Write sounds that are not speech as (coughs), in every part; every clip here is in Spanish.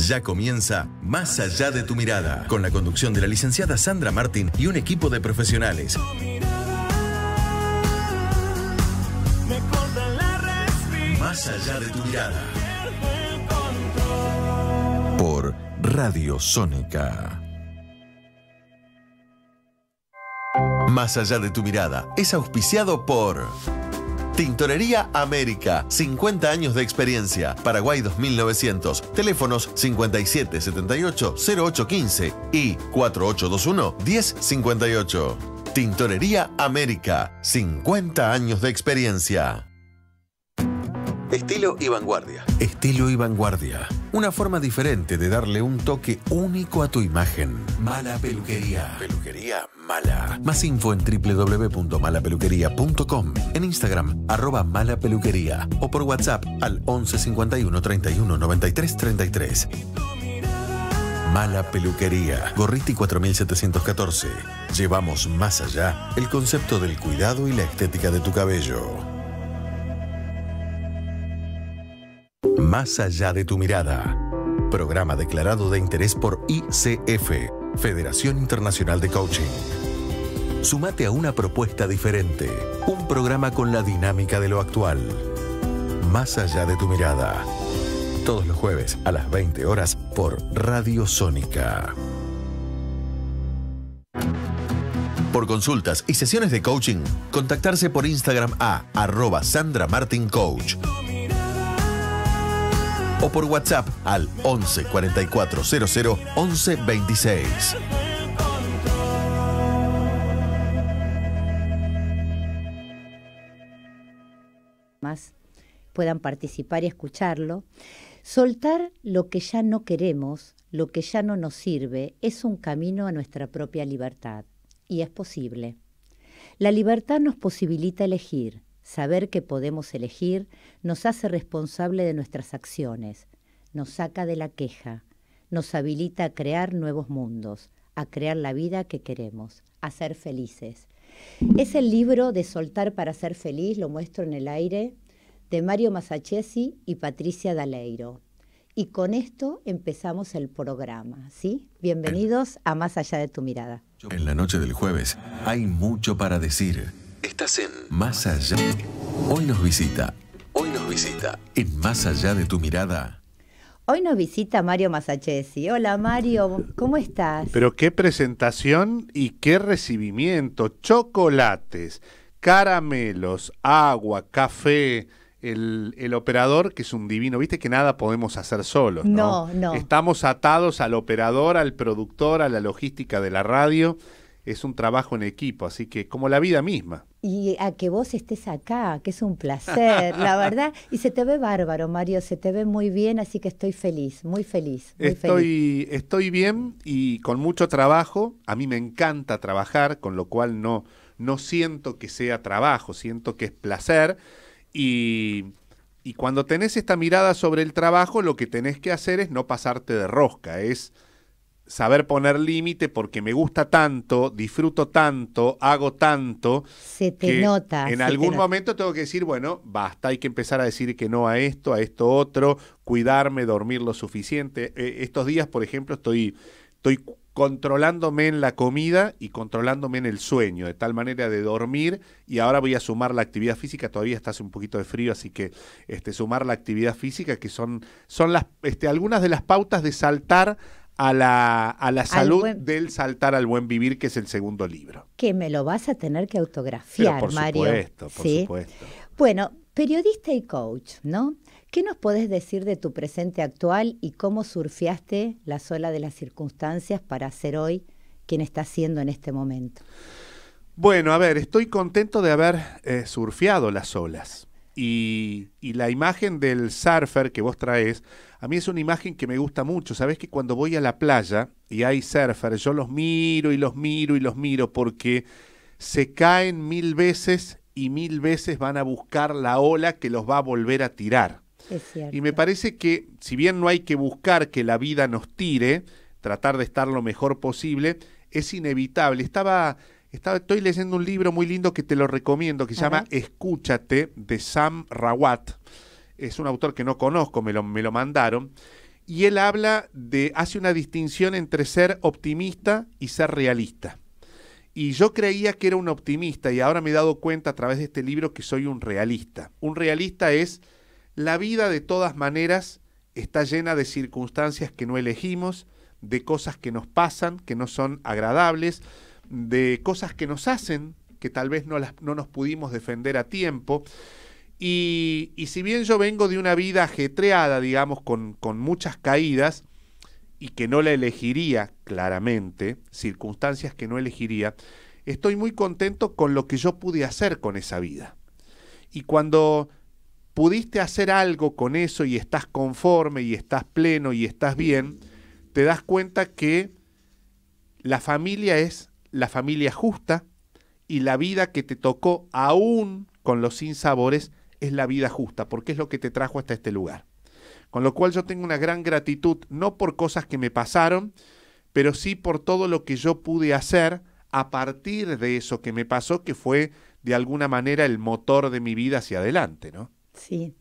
Ya comienza Más allá de tu mirada, con la conducción de la licenciada Sandra Martín y un equipo de profesionales. Más allá de tu mirada. Por Radio Sónica. Más allá de tu mirada es auspiciado por... Tintorería América, 50 años de experiencia, Paraguay 2900, teléfonos 5778-0815 y 4821-1058. Tintorería América, 50 años de experiencia. Estilo y vanguardia. Estilo y vanguardia. Una forma diferente de darle un toque único a tu imagen. Mala Peluquería. Peluquería Mala. Más info en www.malapeluquería.com, en Instagram, arroba malapeluquería o por WhatsApp al 11 51 31 93 33. Mala Peluquería, Gorriti 4714. Llevamos más allá el concepto del cuidado y la estética de tu cabello. Más allá de tu mirada. Programa declarado de interés por ICF, Federación Internacional de Coaching. Sumate a una propuesta diferente, un programa con la dinámica de lo actual. Más allá de tu mirada. Todos los jueves a las 20 horas por Radio Sónica. Por consultas y sesiones de coaching, contactarse por Instagram a arroba Sandra Coach o por WhatsApp al 11 00 11 puedan participar y escucharlo. Soltar lo que ya no queremos, lo que ya no nos sirve, es un camino a nuestra propia libertad. Y es posible. La libertad nos posibilita elegir, Saber que podemos elegir nos hace responsable de nuestras acciones, nos saca de la queja, nos habilita a crear nuevos mundos, a crear la vida que queremos, a ser felices. Es el libro de Soltar para ser feliz, lo muestro en el aire, de Mario Masachesi y Patricia Daleiro. Y con esto empezamos el programa, ¿sí? Bienvenidos a Más allá de tu mirada. En la noche del jueves hay mucho para decir. Estás en Más allá. Hoy nos visita. Hoy nos visita. En Más allá de tu mirada. Hoy nos visita Mario Masachesi. Hola Mario, ¿cómo estás? Pero qué presentación y qué recibimiento. Chocolates, caramelos, agua, café. El, operador, que es un divino, viste que nada podemos hacer solos. no, no. Estamos atados al operador, al productor, a la logística de la radio. Es un trabajo en equipo, así que como la vida misma y a que vos estés acá, que es un placer, la verdad. (laughs) Y se te ve bárbaro, Mario, se te ve muy bien, así que estoy feliz, muy feliz. estoy, estoy bien y con mucho trabajo. A mí me encanta trabajar, con lo cual no, no siento que sea trabajo, siento que es placer. Y, y cuando tenés esta mirada sobre el trabajo, lo que tenés que hacer es no pasarte de rosca, es saber poner límite porque me gusta tanto, disfruto tanto, hago tanto. Se te nota. En algún momento tengo que decir, bueno, basta, hay que empezar a decir que no a esto, a esto otro, cuidarme, dormir lo suficiente. E, estos días, por ejemplo, estoy, estoy controlándome en la comida y controlándome en el sueño, de tal manera de dormir y ahora voy a sumar la actividad física, todavía está hace un poquito de frío, así que este, sumar la actividad física, que son, son las, este, algunas de las pautas de saltar a la, a la salud del saltar al buen vivir, que es el segundo libro. Que me lo vas a tener que autografiar, Pero por Mario. Supuesto, por supuesto. Bueno, periodista y coach, ¿no? ¿Qué nos podés decir de tu presente actual y cómo surfeaste la sola de las circunstancias para ser hoy quien está siendo en este momento? Bueno, a ver, estoy contento de haber eh, surfeado las olas. Y, y la imagen del surfer que vos traes a mí es una imagen que me gusta mucho. Sabes que cuando voy a la playa y hay surfers, yo los miro y los miro y los miro porque se caen mil veces y mil veces van a buscar la ola que los va a volver a tirar. Y me parece que si bien no hay que buscar que la vida nos tire, tratar de estar lo mejor posible, es inevitable. Estaba, estaba estoy leyendo un libro muy lindo que te lo recomiendo, que se llama Escúchate, de Sam Rawat es un autor que no conozco, me lo, me lo mandaron, y él habla de, hace una distinción entre ser optimista y ser realista. Y yo creía que era un optimista y ahora me he dado cuenta a través de este libro que soy un realista. Un realista es la vida de todas maneras está llena de circunstancias que no elegimos, de cosas que nos pasan, que no son agradables, de cosas que nos hacen, que tal vez no, las, no nos pudimos defender a tiempo. Y, si bien yo vengo de una vida ajetreada, digamos, con, con muchas caídas, y que no la elegiría claramente, circunstancias que no elegiría, estoy muy contento con lo que yo pude hacer con esa vida. Y cuando pudiste hacer algo con eso y estás conforme y estás pleno y estás bien, te das cuenta que la familia es la familia justa y la vida que te tocó aún con los sinsabores es la vida justa, porque es lo que te trajo hasta este lugar. Con lo cual yo tengo una gran gratitud, no por cosas que me pasaron, pero sí por todo lo que yo pude hacer a partir de eso que me pasó, que fue de alguna manera el motor de mi vida hacia adelante, ¿no? Sí.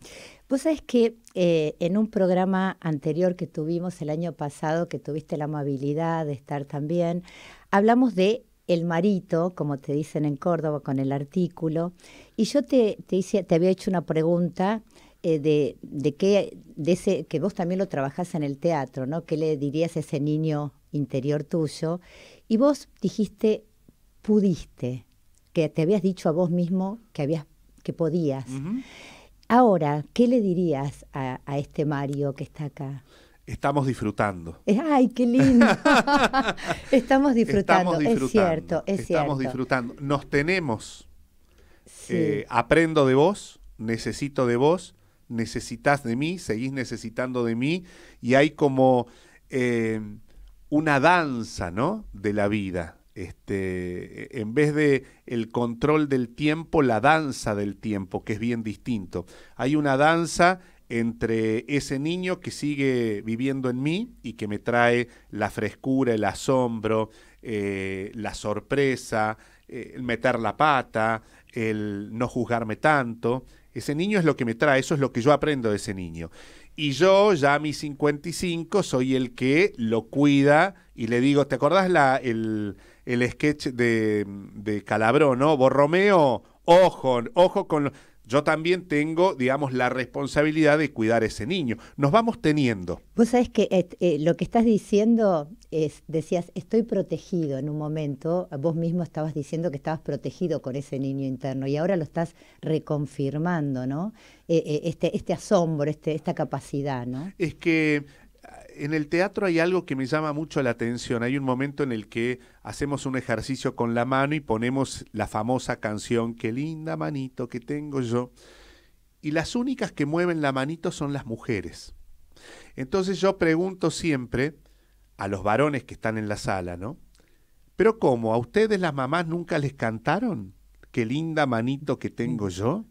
Vos sabés que eh, en un programa anterior que tuvimos el año pasado, que tuviste la amabilidad de estar también, hablamos de el marito, como te dicen en Córdoba con el artículo, y yo te, te, hice, te había hecho una pregunta eh, de, de, que, de ese, que vos también lo trabajás en el teatro, ¿no? ¿Qué le dirías a ese niño interior tuyo? Y vos dijiste, pudiste, que te habías dicho a vos mismo que, habías, que podías. Ahora, ¿qué le dirías a, a este Mario que está acá? Estamos disfrutando. Ay, qué lindo. (laughs) estamos, disfrutando. es cierto, es cierto, Estamos disfrutando. Nos tenemos. Eh, aprendo de vos, necesito de vos, necesitas de mí, seguís necesitando de mí, y hay como eh, una danza, ¿no? De la vida. Este, e, en vez de el control del tiempo, la danza del tiempo, que es bien distinto. Hay una danza entre ese niño que sigue viviendo en mí y que me trae la frescura, el asombro, eh, la sorpresa, eh, el meter la pata, el no juzgarme tanto. Ese niño es lo que me trae, eso es lo que yo aprendo de ese niño. Y yo, ya a mis 55, soy el que lo cuida y le digo, ¿te acordás la, el, sketch de, de Calabró, no? Borromeo, ojo, ojo con yo también tengo, digamos, la responsabilidad de cuidar a ese niño. Nos vamos teniendo. Vos sabés que eh, eh, lo que estás diciendo es, decías, estoy protegido en un momento, vos mismo estabas diciendo que estabas protegido con ese niño interno y ahora lo estás reconfirmando, ¿no? Eh, este, este, asombro, este, esta capacidad, ¿no? Es que en el teatro hay algo que me llama mucho la atención. Hay un momento en el que hacemos un ejercicio con la mano y ponemos la famosa canción, qué linda manito que tengo yo. Y las únicas que mueven la manito son las mujeres. Entonces yo pregunto siempre a los varones que están en la sala, ¿no? Pero ¿cómo? ¿A ustedes las mamás nunca les cantaron? Qué linda manito que tengo mm. yo.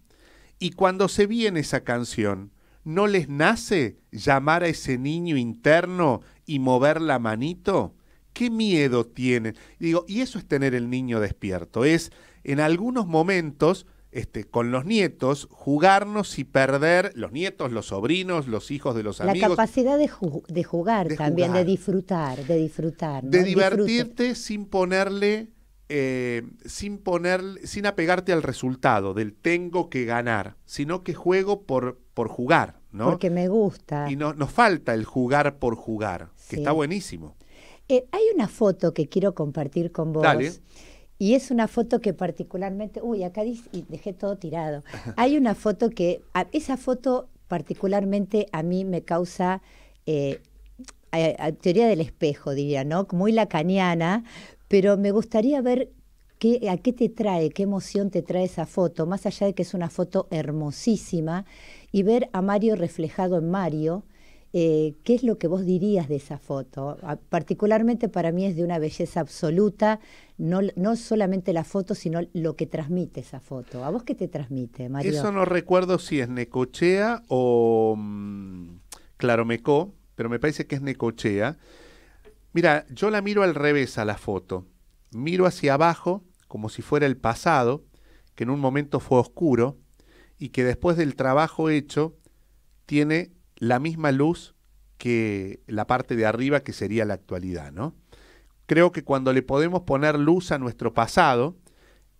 Y cuando se viene esa canción, ¿No les nace llamar a ese niño interno y mover la manito? ¿Qué miedo tienen? Y digo, y eso es tener el niño despierto, es en algunos momentos este, con los nietos, jugarnos y perder, los nietos, los sobrinos, los hijos de los amigos. La capacidad de, jugar también, de disfrutar, de disfrutar. De divertirte sin ponerle, eh, sin poner, sin apegarte al resultado del tengo que ganar, sino que juego por, por jugar. Porque me gusta. Y no, nos falta el jugar por jugar, que está buenísimo. Eh, hay una foto que quiero compartir con vos. Y es una foto que particularmente, uy, acá y dejé todo tirado. Hay una foto que, esa foto particularmente a mí me causa eh, teoría del espejo, diría, ¿no? Muy lacaniana, pero me gustaría ver qué, a qué te trae, qué emoción te trae esa foto, más allá de que es una foto hermosísima y ver a Mario reflejado en Mario, eh, ¿qué es lo que vos dirías de esa foto? particularmente para mí es de una belleza absoluta, no, solamente la foto, sino lo que transmite esa foto. ¿A vos qué te transmite, Mario? Eso no recuerdo si es Necochea o mm, Claromecó, pero me parece que es Necochea. Mira, yo la miro al revés a la foto. Miro hacia abajo, como si fuera el pasado, que en un momento fue oscuro, y que después del trabajo hecho tiene la misma luz que la parte de arriba que sería la actualidad, ¿no? Creo que cuando le podemos poner luz a nuestro pasado,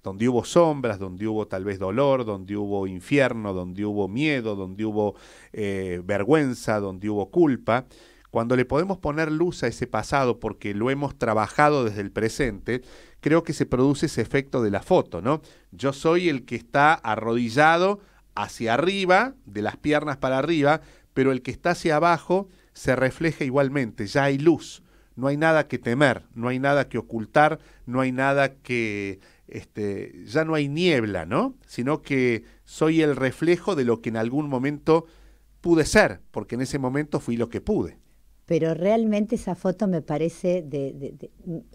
donde hubo sombras, donde hubo tal vez dolor, donde hubo infierno, donde hubo miedo, donde hubo eh, vergüenza, donde hubo culpa, cuando le podemos poner luz a ese pasado porque lo hemos trabajado desde el presente, creo que se produce ese efecto de la foto, ¿no? Yo soy el que está arrodillado hacia arriba, de las piernas para arriba, pero el que está hacia abajo se refleja igualmente, ya hay luz, no hay nada que temer, no hay nada que ocultar, no hay nada que, este, ya no hay niebla, ¿no? Sino que soy el reflejo de lo que en algún momento pude ser, porque en ese momento fui lo que pude pero realmente esa foto me parece de,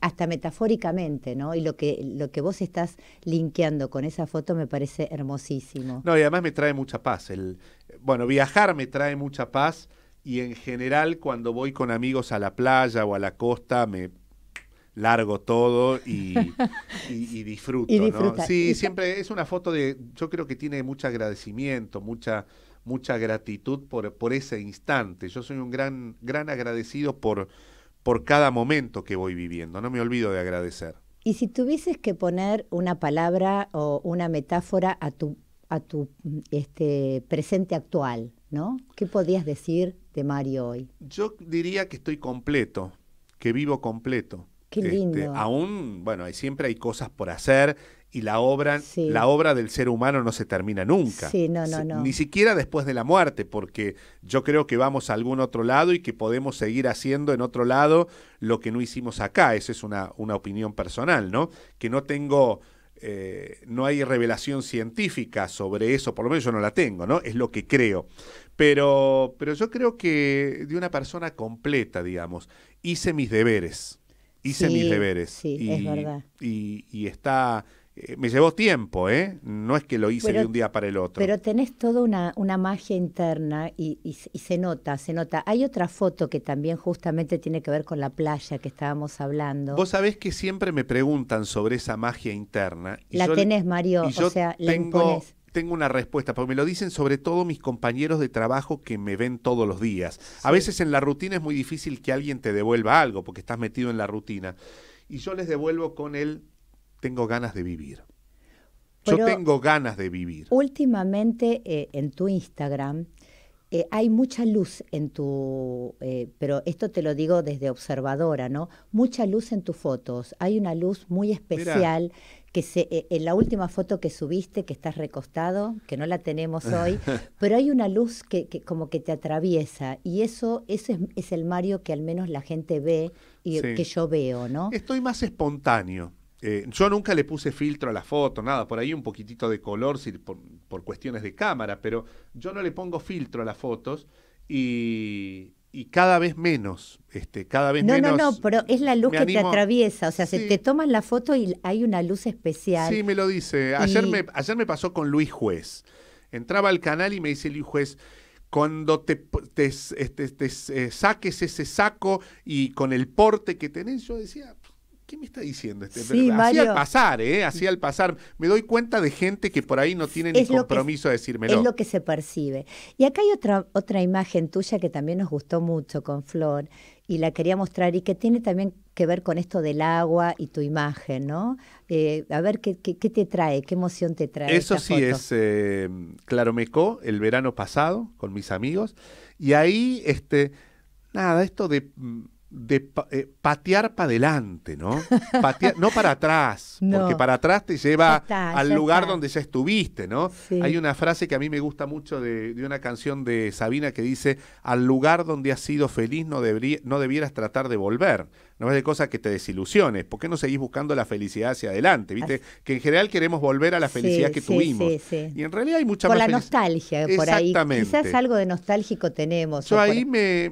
hasta metafóricamente, ¿no? Y lo que, lo que vos estás linkeando con esa foto me parece hermosísimo. No, y además me trae mucha paz. El, bueno, viajar me trae mucha paz y en general cuando voy con amigos a la playa o a la costa me largo todo y, (laughs) y, disfruto, ¿no? Sí, siempre es una foto de, yo creo que tiene mucho agradecimiento, mucha mucha gratitud por, por ese instante. Yo soy un gran, gran agradecido por, por cada momento que voy viviendo. No me olvido de agradecer. Y si tuvieses que poner una palabra o una metáfora a tu, a tu este, presente actual, ¿no? ¿Qué podías decir de Mario hoy? Yo diría que estoy completo, que vivo completo. Qué lindo. Este, aún, bueno, siempre hay cosas por hacer y la obra, la obra del ser humano no se termina nunca. Ni siquiera después de la muerte, porque yo creo que vamos a algún otro lado y que podemos seguir haciendo en otro lado lo que no hicimos acá. Esa es una, una opinión personal, ¿no? Que no tengo, eh, no hay revelación científica sobre eso, por lo menos yo no la tengo, ¿no? Es lo que creo. Pero, pero yo creo que de una persona completa, digamos, hice mis deberes. Hice mis deberes. Sí, es verdad. y está eh, me llevó tiempo, ¿eh? No es que lo hice de un día para el otro. Pero tenés toda una, una magia interna y, se nota, se nota. Hay otra foto que también justamente tiene que ver con la playa que estábamos hablando. Vos sabés que siempre me preguntan sobre esa magia interna. la tenés, Mario, y yo o sea, tengo, Tengo una respuesta, porque me lo dicen sobre todo mis compañeros de trabajo que me ven todos los días. A veces en la rutina es muy difícil que alguien te devuelva algo porque estás metido en la rutina. Y yo les devuelvo con el tengo ganas de vivir. Yo tengo ganas de vivir. Últimamente eh, en tu Instagram eh, hay mucha luz en tu, eh, pero esto te lo digo desde observadora, ¿no? Mucha luz en tus fotos. Hay una luz muy especial que se, en la última foto que subiste, que estás recostado, que no la tenemos (laughs) hoy, pero hay una luz que, como que te atraviesa y eso, eso es, el Mario que al menos la gente ve y que yo veo, ¿no? Estoy más espontáneo. Eh, yo nunca le puse filtro a la foto, nada, por ahí un poquitito de color por, cuestiones de cámara, pero yo no le pongo filtro a las fotos y, cada vez menos, este, cada vez no, menos. No, no, no, pero es la luz que te atraviesa, o sea, se te toman la foto y hay una luz especial. Sí, me lo dice. Ayer, me, ayer me pasó con Luis Juez. Entraba al canal y me dice Luis Juez, cuando te, te, este, eh, saques ese saco y con el porte que tenés, yo decía, ¿qué me está diciendo este? así al pasar, ¿eh? Así al pasar. Me doy cuenta de gente que por ahí no tiene ni compromiso a decírmelo. Es lo que se percibe. Y acá hay otra, otra imagen tuya que también nos gustó mucho con Flor y la quería mostrar y que tiene también que ver con esto del agua y tu imagen, ¿no? Eh, a ver, ¿qué, te trae? ¿Qué emoción te trae? Eso sí es eh, Claromecó, el verano pasado, con mis amigos. Y ahí, este, nada, esto de mm, de eh, patear para adelante, ¿no? (laughs) Patear, no para atrás, porque para atrás te lleva al lugar donde ya estuviste, ¿no? Hay una frase que a mí me gusta mucho de, una canción de Sabina que dice, al lugar donde has sido feliz no, no debieras tratar de volver no es de cosas que te desilusiones. ¿Por qué no seguís buscando la felicidad hacia adelante? ¿Viste? Que en general queremos volver a la felicidad que tuvimos. Sí, y en realidad hay mucha por la nostalgia, por ahí. Quizás algo de nostálgico tenemos. Yo ahí me,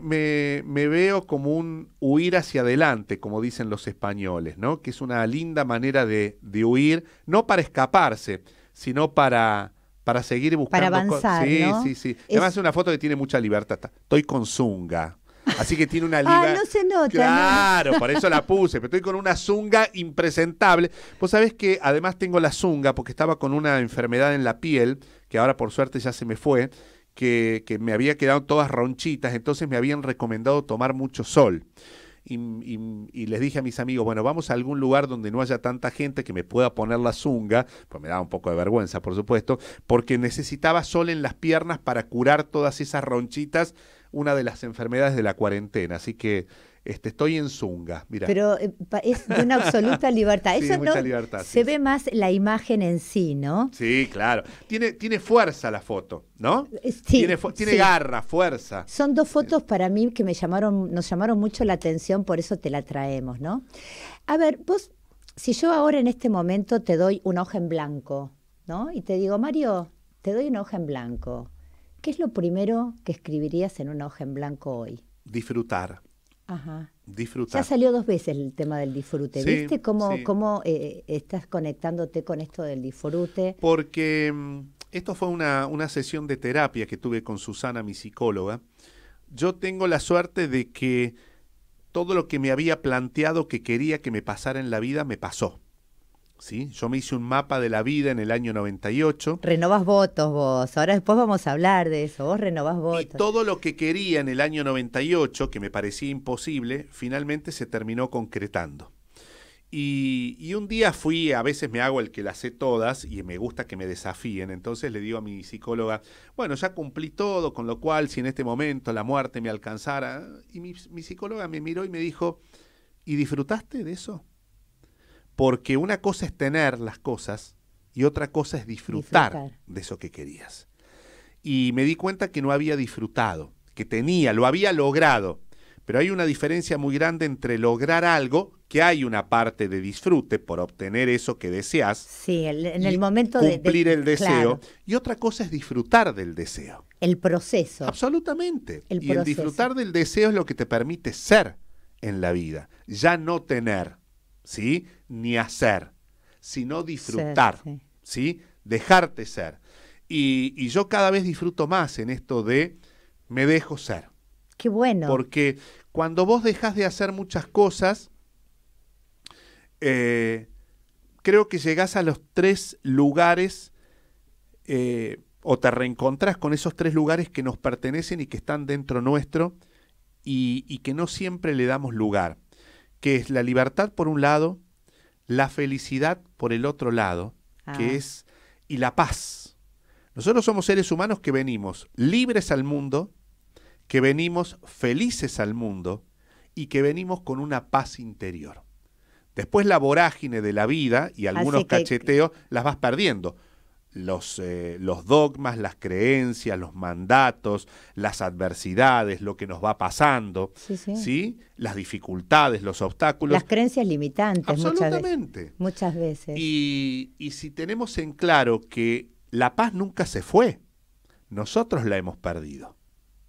veo como un huir hacia adelante, como dicen los españoles, ¿no? Que es una linda manera de, huir, no para escaparse, sino para para seguir buscando. Para avanzar. Sí, ¿no? sí, sí. Además, es una foto que tiene mucha libertad. Estoy con Zunga. Así que tiene una liga. Ah, no se nota. Claro, por eso la (laughs) puse. Pero estoy con una zunga impresentable. Vos sabés que además tengo la zunga porque estaba con una enfermedad en la piel, que ahora por suerte ya se me fue, que, que me había quedado todas ronchitas. Entonces me habían recomendado tomar mucho sol y, les dije a mis amigos, bueno, vamos a algún lugar donde no haya tanta gente que me pueda poner la zunga, pues me daba un poco de vergüenza, por supuesto, porque necesitaba sol en las piernas para curar todas esas ronchitas, una de las enfermedades de la cuarentena. Así que este, estoy en Zunga, mira. Pero eh, es de una absoluta (laughs) libertad. libertad, se ve más la imagen en sí, ¿no? Sí, claro. Tiene, tiene fuerza la foto, ¿no? Eh, tiene, tiene garra, fuerza. Son dos fotos para mí que me llamaron, nos llamaron mucho la atención, por eso te la traemos, ¿no? A ver, vos, si yo ahora en este momento te doy un hoja en blanco, ¿no? Y te digo, Mario, te doy un hoja en blanco. ¿Qué es lo primero que escribirías en un hoja en blanco hoy? Disfrutar Ajá. Ya salió dos veces el tema del disfrute. ¿Viste cómo, cómo eh, eh, estás conectándote con esto del disfrute? Porque mm, esto fue una sesión de terapia que tuve con Susana, mi psicóloga. Yo tengo la suerte de que todo lo que me había planteado que quería que me pasara en la vida me pasó. Yo me hice un mapa de la vida en el año 98. Renovas votos vos, ahora después vamos a hablar de eso, vos renovás votos. Y todo lo que quería en el año 98, que me parecía imposible, finalmente se terminó concretando. Y, un día fui, a veces me hago el que las sé todas y me gusta que me desafíen, entonces le digo a mi psicóloga, bueno, ya cumplí todo, con lo cual si en este momento la muerte me alcanzara, y mi psicóloga me miró y me dijo, ¿y disfrutaste de eso? Porque una cosa es tener las cosas y otra cosa es disfrutar, de eso que querías. Y me di cuenta que no había disfrutado, que tenía, lo había logrado. Pero hay una diferencia muy grande entre lograr algo, que hay una parte de disfrute por obtener eso que deseas. Sí, en el momento de cumplir el deseo. Y otra cosa es disfrutar del deseo. El proceso. Absolutamente. y el disfrutar del deseo es lo que te permite ser en la vida, ya no tener. ¿sí? Ni hacer, sino disfrutar, Dejarte ser. Y, yo cada vez disfruto más en esto de me dejo ser. Qué bueno. Porque cuando vos dejas de hacer muchas cosas, eh, creo que llegás a los tres lugares eh, o te reencontrás con esos tres lugares que nos pertenecen y que están dentro nuestro y, y que no siempre le damos lugar que es la libertad por un lado, la felicidad por el otro lado, que ah. es y la paz. Nosotros somos seres humanos que venimos libres al mundo, que venimos felices al mundo y que venimos con una paz interior. Después la vorágine de la vida y algunos cacheteos las vas perdiendo. Eh, los, dogmas, las creencias, los mandatos, las adversidades, lo que nos va pasando, sí, las dificultades, los obstáculos. Las creencias limitantes. Absolutamente. Muchas veces. Y, y si tenemos en claro que la paz nunca se fue, nosotros la hemos perdido.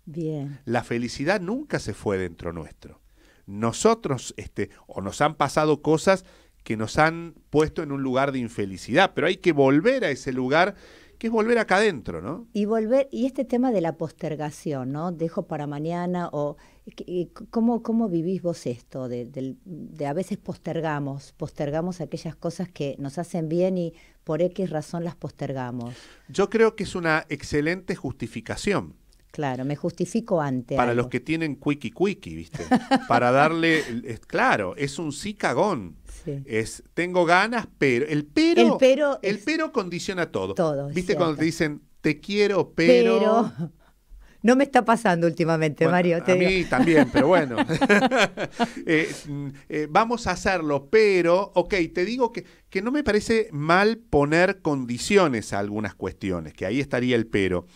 Bien. La felicidad nunca se fue dentro nuestro. Nosotros, este, o nos han pasado cosas que nos han puesto en un lugar de infelicidad, pero hay que volver a ese lugar que es volver acá adentro, ¿no? Y volver, y este tema de la postergación, ¿no? Dejo para mañana o ¿cómo, cómo vivís vos esto? De, de a veces postergamos, postergamos aquellas cosas que nos hacen bien y por X razón las postergamos. Yo creo que es una excelente justificación Claro, me justifico antes. Para los que tienen quicky cuiki, ¿viste? (laughs) Para darle, claro, es un sí cagón. Sí. Es, tengo ganas, pero el pero el pero, el pero condiciona todo. Todo. ¿Viste cuando te dicen te quiero, pero, pero... No me está pasando últimamente, Mario. a mí también, pero bueno. (laughs) (laughs) Eh, mm, eh, vamos a hacerlo, pero, ok, te digo que, que no me parece mal poner condiciones a algunas cuestiones, que ahí estaría el pero.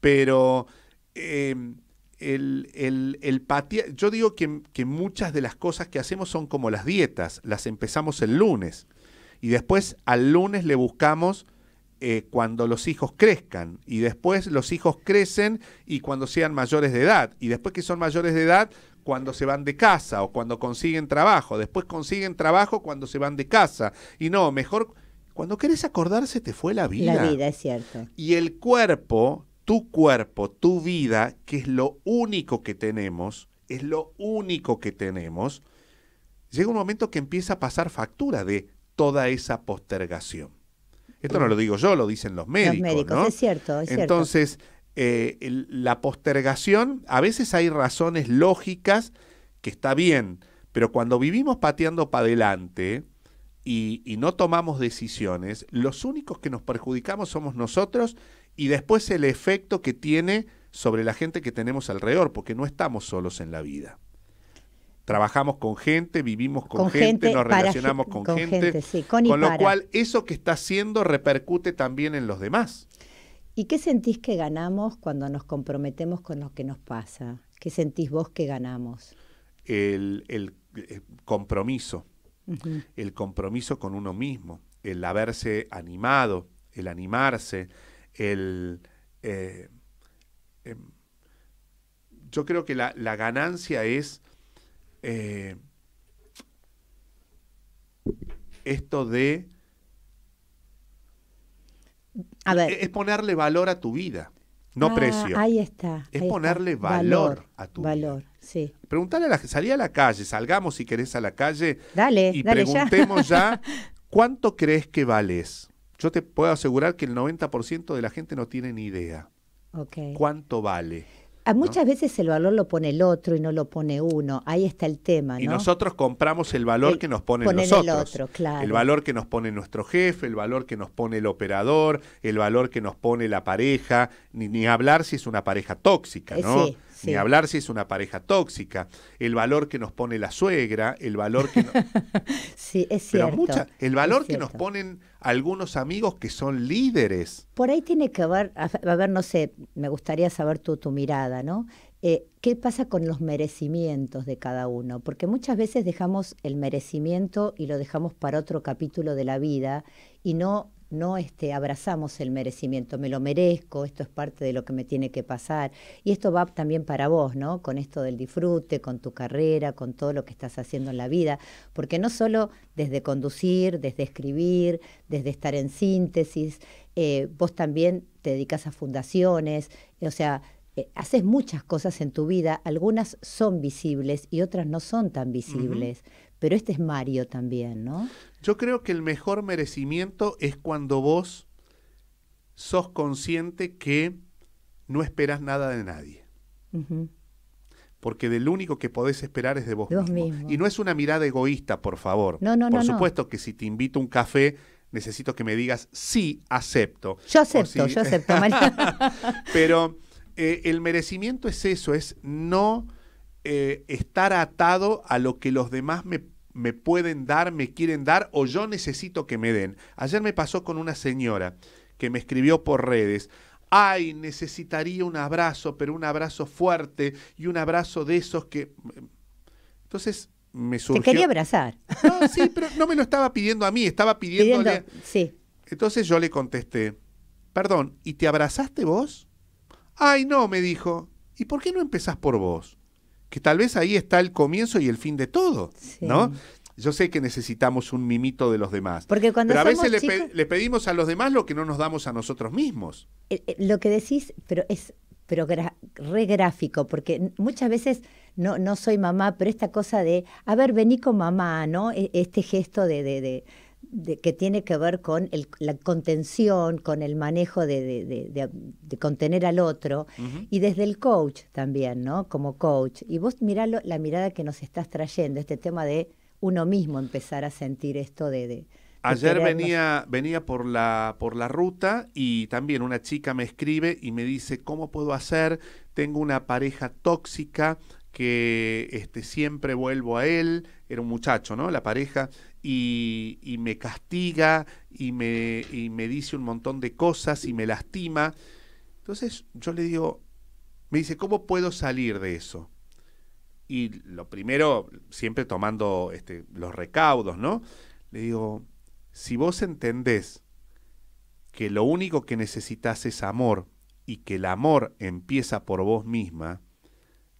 Pero Em, el, el, el yo digo que, muchas de las cosas que hacemos son como las dietas, las empezamos el lunes y después al lunes le buscamos eh, cuando los hijos crezcan y después los hijos crecen y cuando sean mayores de edad y después que son mayores de edad cuando se van de casa o cuando consiguen trabajo, después consiguen trabajo cuando se van de casa y no, mejor cuando querés acordarse te fue la vida. La vida es cierto. Y el cuerpo tu cuerpo, tu vida, que es lo único que tenemos, es lo único que tenemos, llega un momento que empieza a pasar factura de toda esa postergación. Esto no lo digo yo, lo dicen los médicos. Los médicos, es cierto, Entonces, eh, la postergación, a veces hay razones lógicas que está bien, pero cuando vivimos pateando para adelante y, y no tomamos decisiones, los únicos que nos perjudicamos somos nosotros y después el efecto que tiene sobre la gente que tenemos alrededor, porque no estamos solos en la vida. Trabajamos con gente, vivimos con, gente, nos relacionamos con, gente, con, lo cual eso que está haciendo repercute también en los demás. ¿Y qué sentís que ganamos cuando nos comprometemos con lo que nos pasa? ¿Qué sentís vos que ganamos? El, eh, compromiso, el compromiso con uno mismo, el haberse animado, el animarse, el, eh, em, yo creo que la, ganancia es eh, esto de... Es ponerle valor a tu vida, no ah, precio. Ahí está. Es ponerle Valor, a tu valor, vida. Sí. Preguntale a la salí a la calle, salgamos si querés a la calle. Dale, y preguntemos ya (laughs) cuánto crees que vales. Yo te puedo asegurar que el 90% de la gente no tiene ni idea. ¿Cuánto vale? muchas veces el valor lo pone el otro y no lo pone uno. Ahí está el tema. Y nosotros compramos el valor que nos pone El, otro, claro. el valor que nos pone nuestro jefe, el valor que nos pone el operador, el valor que nos pone la pareja. Ni, hablar si es una pareja tóxica, eh, ¿no? Ni hablar si es una pareja tóxica, el valor que nos pone la suegra, el valor que (laughs) Sí, es el valor que nos ponen algunos amigos que son líderes. Por ahí tiene que haber, a ver, no sé, me gustaría saber tu, tu mirada, ¿no? Eh, ¿Qué pasa con los merecimientos de cada uno? Porque muchas veces dejamos el merecimiento y lo dejamos para otro capítulo de la vida y no no este, abrazamos el merecimiento, me lo merezco, esto es parte de lo que me tiene que pasar. Y esto va también para vos, ¿no? Con esto del disfrute, con tu carrera, con todo lo que estás haciendo en la vida, porque no solo desde conducir, desde escribir, desde estar en síntesis, eh, vos también te dedicas a fundaciones, eh, o sea, eh, haces muchas cosas en tu vida, algunas son visibles y otras no son tan visibles. Pero este es Mario también, ¿no? Yo creo que el mejor merecimiento es cuando vos sos consciente que no esperas nada de nadie. Porque del único que podés esperar es de vos, mismo. Y no es una mirada egoísta, por favor. No, no, por supuesto que si te invito a un café, necesito que me digas, sí, acepto. Yo acepto, yo acepto, (laughs) Pero eh, el merecimiento es eso, es no eh, estar atado a lo que los demás me me pueden dar, me quieren dar o yo necesito que me den. Ayer me pasó con una señora que me escribió por redes. Ay, necesitaría un abrazo, pero un abrazo fuerte y un abrazo de esos que... Entonces me surgió... Te quería abrazar. No, sí, pero no me lo estaba pidiendo a mí, estaba pidiéndole... Pidiendo, sí. Entonces yo le contesté, perdón, ¿y te abrazaste vos? Ay, no, me dijo. ¿Y por qué no empezás por vos? que tal vez ahí está el comienzo y el fin de todo, ¿no? Yo sé que necesitamos un mimito de los demás. Porque cuando pero a veces le, pedimos a los demás lo que no nos damos a nosotros mismos. Eh, eh, lo que decís, pero es pero re gráfico, porque muchas veces no, no soy mamá, pero esta cosa de, a ver, vení con mamá, ¿no? E-, este gesto de de, que tiene que ver con el, la contención, con el manejo de, contener al otro, y desde el coach también, ¿no? Como coach. Y vos mirá la mirada que nos estás trayendo, este tema de uno mismo empezar a sentir esto de... Ayer venía, venía por, la, por la ruta y también una chica me escribe y me dice, ¿cómo puedo hacer? Tengo una pareja tóxica que este, siempre vuelvo a él, era un muchacho, ¿no? La pareja, y, me castiga y me, dice un montón de cosas y me lastima. Entonces yo le digo, me dice, ¿cómo puedo salir de eso? Y lo primero, siempre tomando este, los recaudos, ¿no? Le digo, si vos entendés que lo único que necesitas es amor y que el amor empieza por vos misma,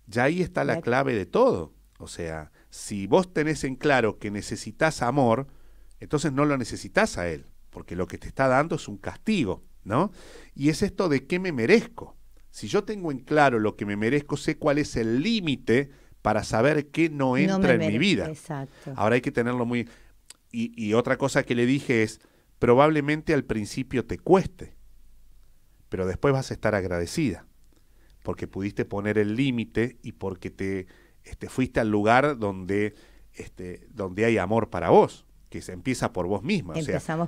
ya ahí está la clave de todo. O sea, si vos tenés en claro que necesitas amor, entonces no lo necesitas a él, porque lo que te está dando es un castigo, ¿no? Y es esto de qué me merezco. Si yo tengo en claro lo que me merezco, sé cuál es el límite para saber qué no entra en mi vida. Exacto. Ahora hay que tenerlo muy... y otra cosa que le dije es, probablemente al principio te cueste, pero después vas a estar agradecida, porque pudiste poner el límite y porque te este, fuiste al lugar donde, este, donde hay amor para vos que se empieza por vos misma.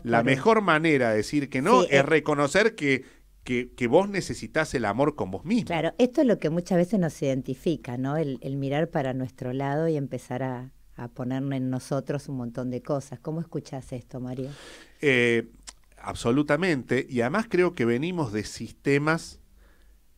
la mejor manera de decir que no es eh, reconocer que, vos necesitas el amor con vos misma. Claro, esto es lo que muchas veces nos identifica, ¿no? El, mirar para nuestro lado y empezar a, a poner en nosotros un montón de cosas. ¿Cómo escuchás esto, María eh, absolutamente, y además creo que venimos de sistemas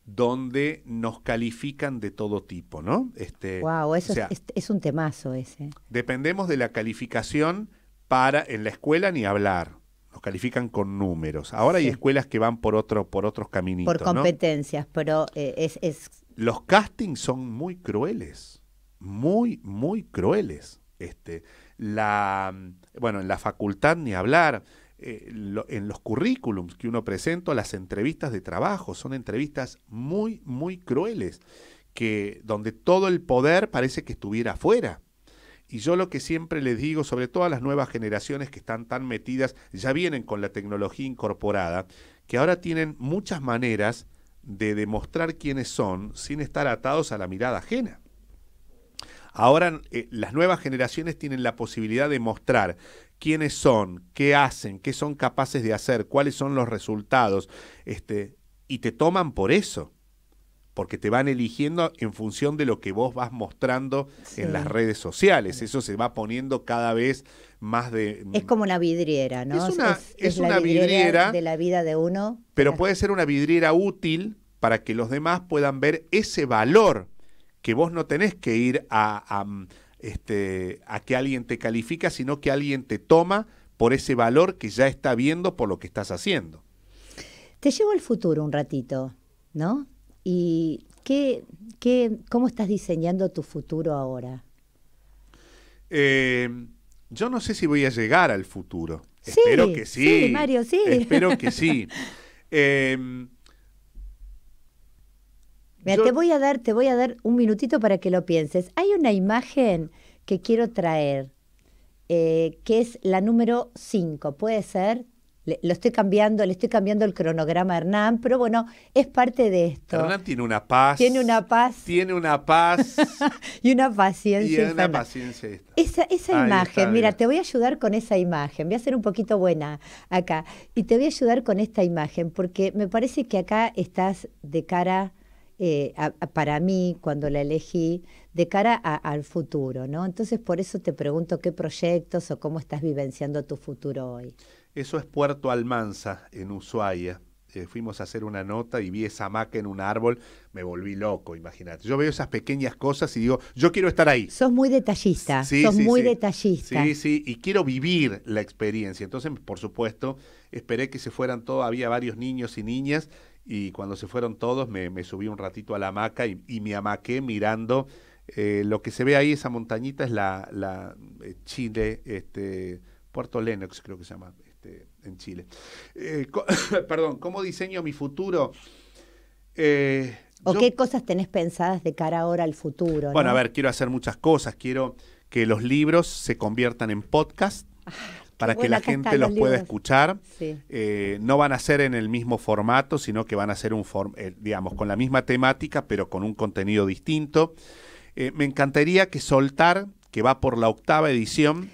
donde nos califican de todo tipo, ¿no? Este, wow, eso es, un temazo ese. Dependemos de la calificación para en la escuela ni hablar. Nos califican con números. Ahora hay escuelas que van por otro, por otros caminitos. Por competencias, pero eh, es, es, Los castings son muy crueles. Muy, muy crueles. Este, la mm, bueno, en la facultad ni hablar. Eh, en los currículums que uno presenta, las entrevistas de trabajo, son entrevistas muy, muy crueles, que, donde todo el poder parece que estuviera afuera. Y yo lo que siempre les digo, sobre todo a las nuevas generaciones que están tan metidas, ya vienen con la tecnología incorporada, que ahora tienen muchas maneras de demostrar quiénes son sin estar atados a la mirada ajena. Ahora eh, las nuevas generaciones tienen la posibilidad de mostrar quiénes son, qué hacen, qué son capaces de hacer, cuáles son los resultados, este, y te toman por eso, porque te van eligiendo en función de lo que vos vas mostrando en las redes sociales. Eso se va poniendo cada vez más de... Mm, es como una vidriera, ¿no? Es una, vidriera, de la vida de uno. Pero puede ser una vidriera útil para que los demás puedan ver ese valor que vos no tenés que ir a, mm, este, a que alguien te califica, sino que alguien te toma por ese valor que ya está viendo por lo que estás haciendo. Te llevo al futuro un ratito, ¿no? ¿Y qué, qué cómo estás diseñando tu futuro ahora? Eh, yo no sé si voy a llegar al futuro. Espero que sí. Mario, sí. Espero que sí. (laughs) Em, Mira, te voy a dar, te voy a dar un minutito para que lo pienses. Hay una imagen que quiero traer, eh, que es la número 5, ¿puede ser? Le, lo estoy cambiando, le estoy cambiando el cronograma a Hernán, pero bueno, es parte de esto. Hernán tiene una paz. Tiene una paz. Tiene una paz. (laughs) y una paciencia. Y una paciencia. Esa, imagen, mira, mira, te voy a ayudar con esa imagen. Voy a ser un poquito buena acá. Y te voy a ayudar con esta imagen, porque me parece que acá estás de cara eh, para mí cuando la elegí de cara al futuro, ¿no? Entonces por eso te pregunto qué proyectos o cómo estás vivenciando tu futuro hoy. Eso es Puerto Almanza, en Ushuaia. Eh, fuimos a hacer una nota y vi esa hamaca en un árbol, me volví loco, imagínate. Yo veo esas pequeñas cosas y digo, yo quiero estar ahí. Sos muy detallista, muy detallista. Sí, sí, y quiero vivir la experiencia. Entonces, por supuesto, esperé que se fueran todavía varios niños y niñas y cuando se fueron todos me, subí un ratito a la hamaca y, me amaqué mirando. Eh, lo que se ve ahí, esa montañita, es la, eh, Chile, este, Puerto Lenox, creo que se llama este, en Chile. Eh, (coughs) perdón, ¿cómo diseño mi futuro? ¿O qué cosas tenés pensadas de cara ahora al futuro? Bueno, a ver, quiero hacer muchas cosas. Quiero que los libros se conviertan en podcast. Ah, para que la gente los, pueda escuchar. Eh, no van a ser en el mismo formato, sino que van a ser un form eh, digamos, con la misma temática, pero con un contenido distinto. Eh, me encantaría que Soltar, que va por la octava edición,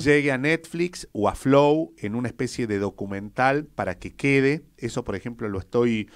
llegue a Netflix o a Flow en una especie de documental para que quede. Eso, por ejemplo, lo estoy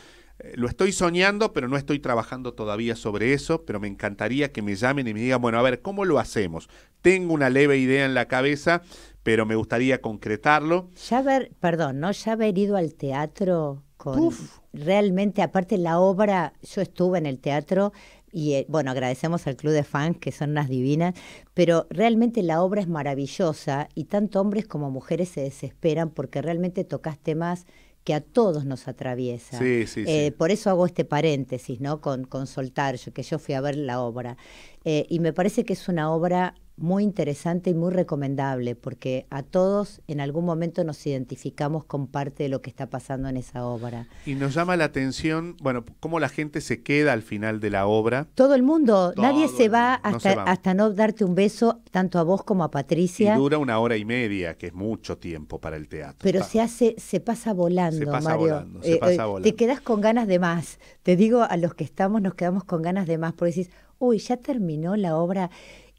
eh, lo estoy soñando, pero no estoy trabajando todavía sobre eso, pero me encantaría que me llamen y me digan, bueno, a ver, ¿cómo lo hacemos? Tengo una leve idea en la cabeza, pero me gustaría concretarlo. Ya ver perdón, ¿no? Ya haber ido al teatro con... Realmente, aparte la obra, yo estuve en el teatro y eh, bueno, agradecemos al club de fans que son unas divinas, pero realmente la obra es maravillosa y tanto hombres como mujeres se desesperan porque realmente tocas temas que a todos nos atraviesa. Eh, por eso hago este paréntesis, ¿no? Con, Soltar, que yo fui a ver la obra. Eh, y me parece que es una obra muy interesante y muy recomendable, porque a todos en algún momento nos identificamos con parte de lo que está pasando en esa obra. Y nos llama la atención, bueno, cómo la gente se queda al final de la obra. Todo el mundo, nadie se va, hasta, no hasta no darte un beso, tanto a vos como a Patricia. Y dura una hora y media, que es mucho tiempo para el teatro. Pero se hace, se pasa volando, se pasa Mario. se eh, pasa eh, volando. Te quedas con ganas de más. Te digo, a los que estamos nos quedamos con ganas de más, porque decís, uy, ya terminó la obra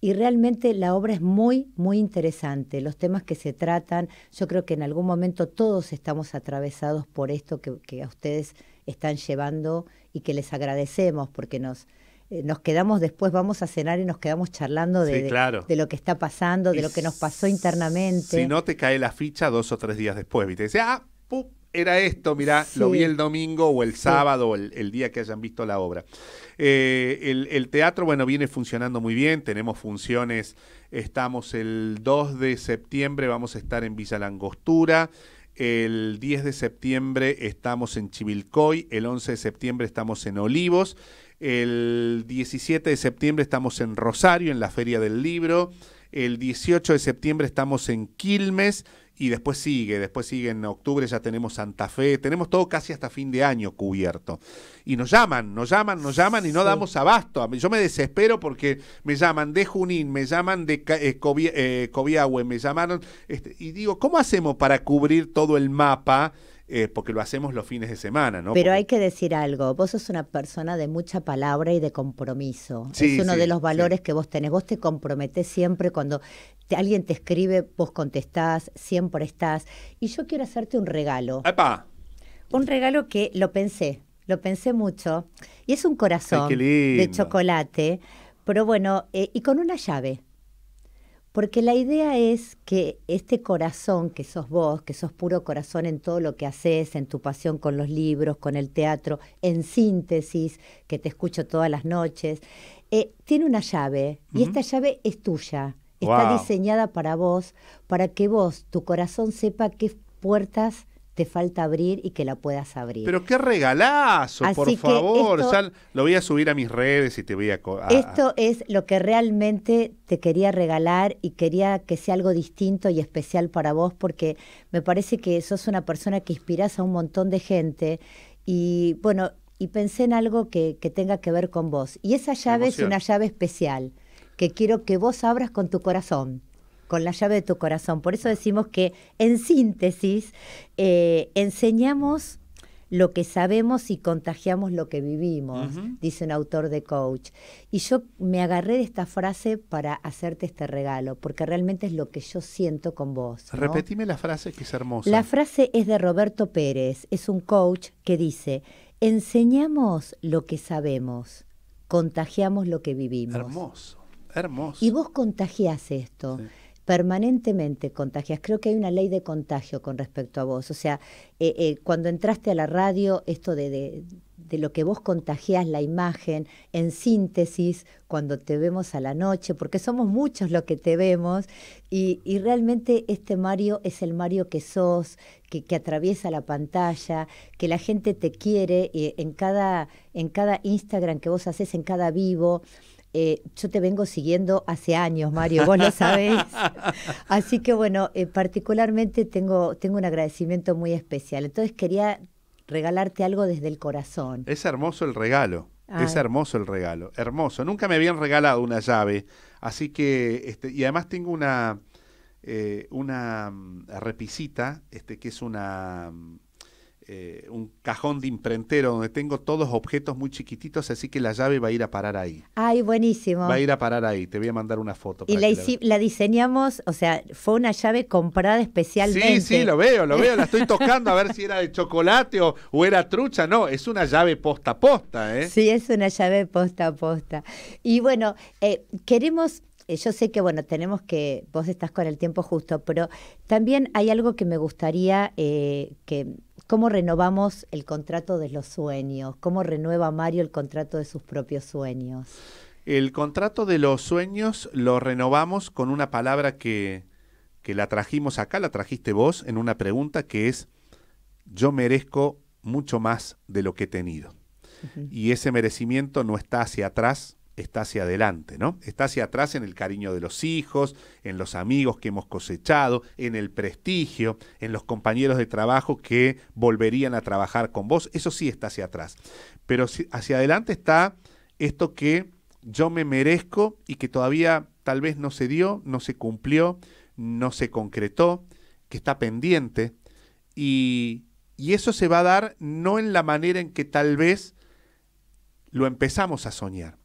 y realmente la obra es muy, muy interesante. Los temas que se tratan, yo creo que en algún momento todos estamos atravesados por esto que, a ustedes están llevando y que les agradecemos porque nos, eh, nos quedamos después, vamos a cenar y nos quedamos charlando de, de, lo que está pasando, de lo que nos pasó internamente. Si no te cae la ficha dos o tres días después, te Dice, ah, era esto, mirá, lo vi el domingo o el sábado el, día que hayan visto la obra. Eh, el, el, teatro, bueno, viene funcionando muy bien, tenemos funciones, estamos el 2 de septiembre, vamos a estar en Villa Langostura, el 10 de septiembre estamos en Chivilcoy, el 11 de septiembre estamos en Olivos, el 17 de septiembre estamos en Rosario, en la Feria del Libro, el 18 de septiembre estamos en Quilmes, y después sigue, después sigue en octubre, ya tenemos Santa Fe, tenemos todo casi hasta fin de año cubierto. Y nos llaman, nos llaman, nos llaman y no damos abasto. Yo me desespero porque me llaman de Junín, me llaman de eh, eh me llamaron, este, y digo, ¿cómo hacemos para cubrir todo el mapa? Eh, porque lo hacemos los fines de semana, ¿no? Pero hay que decir algo, vos sos una persona de mucha palabra y de compromiso. es uno de los valores que vos tenés. Vos te comprometés siempre cuando alguien te escribe, vos contestás, siempre estás. Y yo quiero hacerte un regalo. ¡Epa! Un regalo que lo pensé, lo pensé mucho. Y es un corazón de chocolate, pero bueno, eh, y con una llave. Porque la idea es que este corazón que sos vos, que sos puro corazón en todo lo que haces, en tu pasión con los libros, con el teatro, en síntesis, que te escucho todas las noches, eh, tiene una llave y esta llave es tuya. Está diseñada para vos, para que vos, tu corazón, sepa qué puertas te falta abrir y que la puedas abrir. Pero qué regalazo, por favor. lo voy a subir a mis redes y te voy a, Esto es lo que realmente te quería regalar y quería que sea algo distinto y especial para vos porque me parece que sos una persona que inspirás a un montón de gente y bueno, y pensé en algo que, que tenga que ver con vos. Y esa llave es una llave especial que quiero que vos abras con tu corazón con la llave de tu corazón. Por eso decimos que, en síntesis, eh, enseñamos lo que sabemos y contagiamos lo que vivimos, dice un autor de coach. Y yo me agarré de esta frase para hacerte este regalo, porque realmente es lo que yo siento con vos. Repetime la frase que es hermosa. La frase es de Roberto Pérez, es un coach que dice, enseñamos lo que sabemos, contagiamos lo que vivimos. Hermoso, hermoso. Y vos contagiás esto permanentemente contagias. Creo que hay una ley de contagio con respecto a vos. O sea, eh, eh, cuando entraste a la radio, esto de, lo que vos contagias, la imagen, en síntesis, cuando te vemos a la noche, porque somos muchos los que te vemos, y, realmente este Mario es el Mario que sos, que, atraviesa la pantalla, que la gente te quiere eh, en, cada, en cada Instagram que vos haces, en cada vivo. Eh, yo te vengo siguiendo hace años, Mario, vos lo sabés. (laughs) Así que bueno, eh, particularmente tengo, tengo un agradecimiento muy especial. Entonces quería regalarte algo desde el corazón. Es hermoso el regalo. Es hermoso el regalo, hermoso. Nunca me habían regalado una llave, así que, este, y además tengo una, eh, una mm, repisita, este, que es una, mm, eh, un cajón de imprentero donde tengo todos objetos muy chiquititos, así que la llave va a ir a parar ahí. Ay, buenísimo. Va a ir a parar ahí, te voy a mandar una foto. Y la, diseñamos, o sea, fue una llave comprada especialmente. Sí, sí, lo veo, lo veo, la estoy (laughs) tocando a ver si era de chocolate o, era trucha, no, es una llave posta posta, ¿eh? Sí, es una llave posta posta. Y bueno, eh, queremos eh, yo sé que, bueno, tenemos que, vos estás con el tiempo justo, pero también hay algo que me gustaría que cómo renovamos el contrato de los sueños, cómo renueva Mario el contrato de sus propios sueños. El contrato de los sueños lo renovamos con una palabra que, que la trajimos acá, la trajiste vos en una pregunta que es, yo merezco mucho más de lo que he tenido. Y ese merecimiento no está hacia atrás, está hacia adelante, ¿no? Está hacia atrás en el cariño de los hijos, en los amigos que hemos cosechado, en el prestigio, en los compañeros de trabajo que volverían a trabajar con vos. Eso sí está hacia atrás. Pero hacia adelante está esto que yo me merezco y que todavía tal vez no se dio, no se cumplió, no se concretó, que está pendiente. Y, y eso se va a dar no en la manera en que tal vez lo empezamos a soñar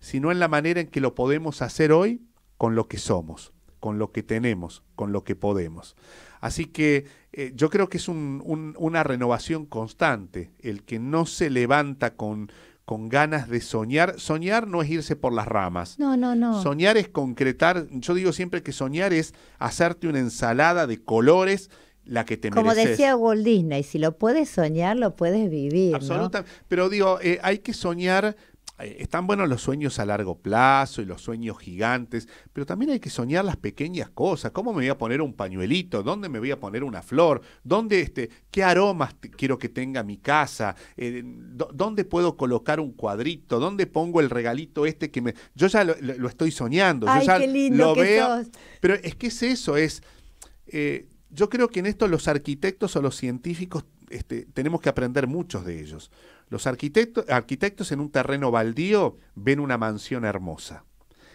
sino en la manera en que lo podemos hacer hoy con lo que somos, con lo que tenemos, con lo que podemos. Así que eh, yo creo que es una renovación constante, el que no se levanta con, con ganas de soñar. Soñar no es irse por las ramas. No, no, no. Soñar es concretar. Yo digo siempre que soñar es hacerte una ensalada de colores la que te Como decía Goldina, si lo puedes soñar, lo puedes vivir. Absolutamente. Pero digo, eh, hay que soñar, eh, están buenos los sueños a largo plazo y los sueños gigantes, pero también hay que soñar las pequeñas cosas. ¿Cómo me voy a poner un pañuelito? ¿Dónde me voy a poner una flor? ¿Dónde este, qué aromas quiero que tenga mi casa? Eh, ¿Dónde puedo colocar un cuadrito? ¿Dónde pongo el regalito este que me yo ya lo, estoy soñando, qué lindo lo veo. Pero es que es eso, es eh, yo creo que en esto los arquitectos o los científicos este, tenemos que aprender muchos de ellos. Los arquitectos en un terreno baldío ven una mansión hermosa.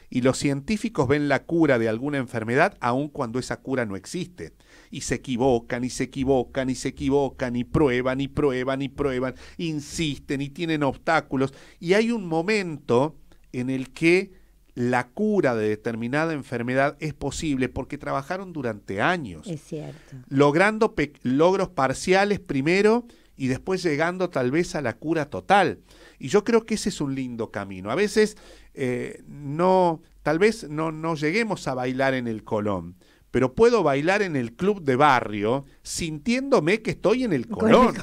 Y los científicos ven la cura de alguna enfermedad aun cuando esa cura no existe. Y se equivocan, y se equivocan, y se equivocan, y prueban, y prueban, y prueban, insisten, y tienen obstáculos. Y hay un momento en el que la cura de determinada enfermedad es posible porque trabajaron durante años. Es cierto. Logrando logros parciales primero y después llegando tal vez a la cura total. Y yo creo que ese es un lindo camino. A veces eh, no, tal vez no, no lleguemos a bailar en el Colón, pero puedo bailar en el club de barrio sintiéndome que estoy en el El Colón.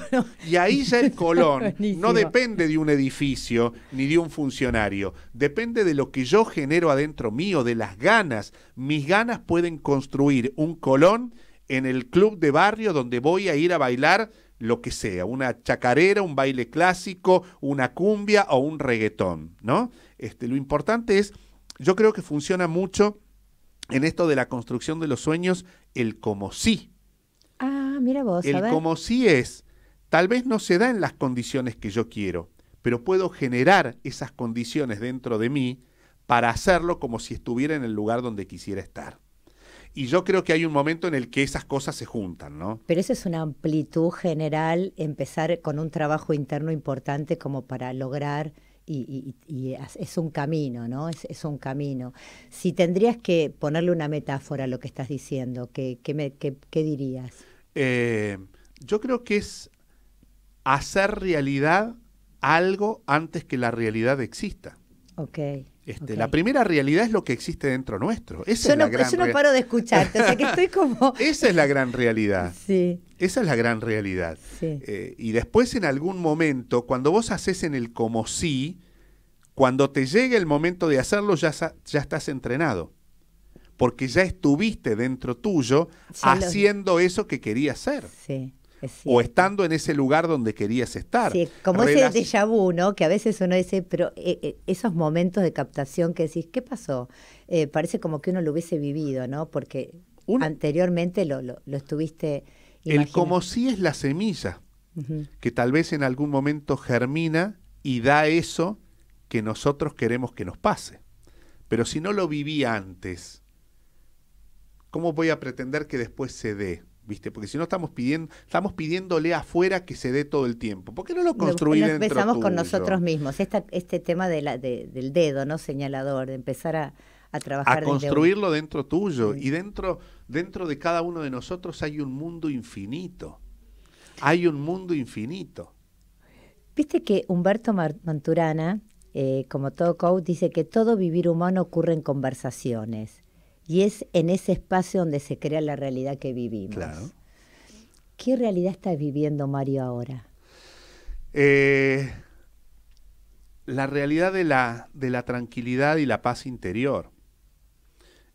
Y ahí ya el (laughs) Colón no depende de un edificio ni de un funcionario, depende de lo que yo genero adentro mío, de las ganas. Mis ganas pueden construir un Colón en el club de barrio donde voy a ir a bailar lo que sea, una chacarera, un baile clásico, una cumbia o un reggaetón, ¿no? Este, lo importante es, yo creo que funciona mucho en esto de la construcción de los sueños el como sí. Ah, mira vos. El como si es, tal vez no se da en las condiciones que yo quiero, pero puedo generar esas condiciones dentro de mí para hacerlo como si estuviera en el lugar donde quisiera estar. Y yo creo que hay un momento en el que esas cosas se juntan, ¿no? Pero eso es una amplitud general, empezar con un trabajo interno importante como para lograr y, es un camino, ¿no? Es, un camino. Si tendrías que ponerle una metáfora a lo que estás diciendo, ¿qué, dirías? Eh, yo creo que es hacer realidad algo antes que la realidad exista. Ok. Este, la primera realidad es lo que existe dentro nuestro. Esa no, paro de escucharte, que estoy como... (laughs) Esa es la gran realidad. (laughs) Esa es la gran realidad. Eh, y después en algún momento, cuando vos haces en el como sí, cuando te llegue el momento de hacerlo, ya, ya estás entrenado. Porque ya estuviste dentro tuyo haciendo eso que querías hacer. Sí o estando en ese lugar donde querías estar. como ese déjà vu, ¿no? Que a veces uno dice, pero eh, eh, esos momentos de captación que decís, ¿qué pasó? Eh, parece como que uno lo hubiese vivido, ¿no? Porque anteriormente lo, lo, estuviste... El como si es la semilla, que tal vez en algún momento germina y da eso que nosotros queremos que nos pase. Pero si no lo viví antes, ¿cómo voy a pretender que después se dé? Porque si no estamos pidiendo, estamos pidiéndole afuera que se dé todo el tiempo. ¿Por qué no lo construir Lo empezamos con nosotros mismos. este tema del dedo, ¿no? Señalador, de empezar a, trabajar. A construirlo dentro tuyo. Y dentro, dentro de cada uno de nosotros hay un mundo infinito. Hay un mundo infinito. Viste que Humberto Manturana, eh, como todo coach, dice que todo vivir humano ocurre en conversaciones. Y es en ese espacio donde se crea la realidad que vivimos. Claro. ¿Qué realidad estás viviendo, Mario, ahora? Eh, la realidad de la, de la tranquilidad y la paz interior.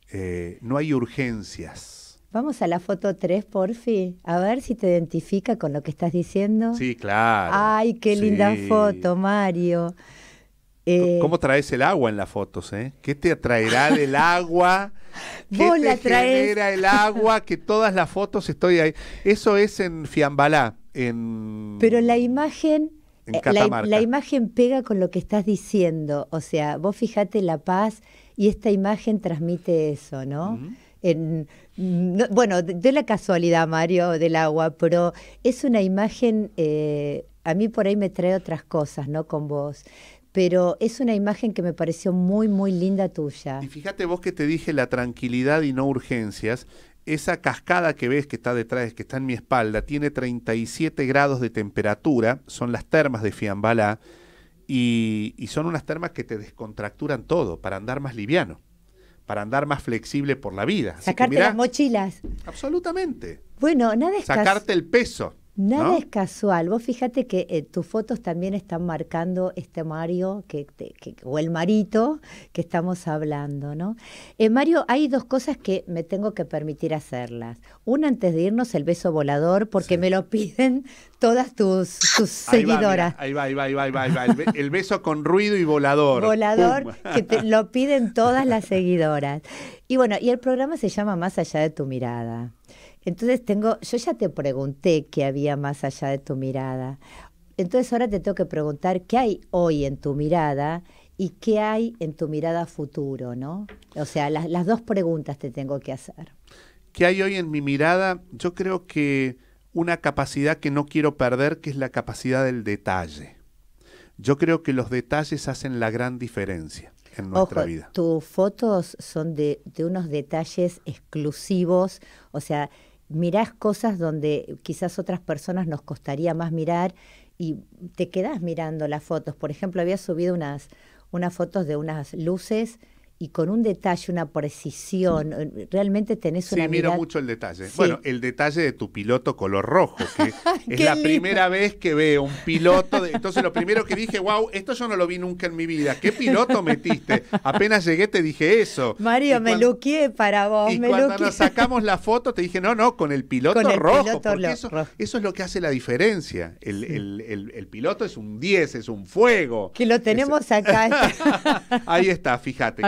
Eh, no hay urgencias. Vamos a la foto 3, fin. A ver si te identifica con lo que estás diciendo. Sí, claro. Ay, qué linda foto, Mario. Eh, ¿Cómo traes el agua en las fotos? Eh? ¿Qué te atraerá (laughs) del agua? ¿Qué te la genera el agua? Que todas las fotos estoy ahí. Eso es en Fiambalá. En, Pero la imagen, eh, la, imagen pega con lo que estás diciendo. O sea, vos fijate la paz y esta imagen transmite eso, ¿no? bueno, de, la casualidad, Mario, del agua, pero es una imagen, eh, a mí por ahí me trae otras cosas, ¿no? Con vos pero es una imagen que me pareció muy, muy linda tuya. Y fíjate vos que te dije la tranquilidad y no urgencias. Esa cascada que ves que está detrás, que está en mi espalda, tiene 37 grados de temperatura, son las termas de Fiambalá, y, son unas termas que te descontracturan todo para andar más liviano, para andar más flexible por la vida. Sacarte las mochilas. Absolutamente. Bueno, nada es Sacarte el peso. Nada es casual. Vos fíjate que eh, tus fotos también están marcando este Mario que, o el Marito que estamos hablando, ¿no? Eh, Mario, hay dos cosas que me tengo que permitir hacerlas. Una antes de irnos, el beso volador, porque me lo piden todas tus, seguidoras. ahí va, ahí va, ahí va, El, beso con ruido y volador. Volador, que te lo (laughs) piden todas las seguidoras. Y bueno, y el programa se llama Más allá de tu mirada. Entonces tengo, yo ya te pregunté qué había más allá de tu mirada. Entonces ahora te tengo que preguntar qué hay hoy en tu mirada y qué hay en tu mirada futuro, ¿no? O sea, las, dos preguntas te tengo que hacer. ¿Qué hay hoy en mi mirada? Yo creo que una capacidad que no quiero perder, que es la capacidad del detalle. Yo creo que los detalles hacen la gran diferencia en nuestra vida. Tus fotos son de, de unos detalles exclusivos, o sea, mirás cosas donde quizás otras personas nos costaría más mirar y te quedás mirando las fotos. Por ejemplo, había subido unas, unas fotos de unas luces y con un detalle, una precisión. Eh, realmente tenés una. Sí, miro mucho el detalle. Bueno, el detalle de tu piloto color rojo, que (laughs) es la primera vez que veo un piloto. Entonces, lo primero que dije, wow, esto yo no lo vi nunca en mi vida. ¿Qué piloto metiste? Apenas llegué, te dije eso. Mario, me luqué para vos. Y cuando nos sacamos la foto, te dije, no, no, con el piloto rojo. porque eso, es lo que hace la diferencia. El, piloto es un 10, es un fuego. Que lo tenemos acá. (laughs) Ahí está, fíjate.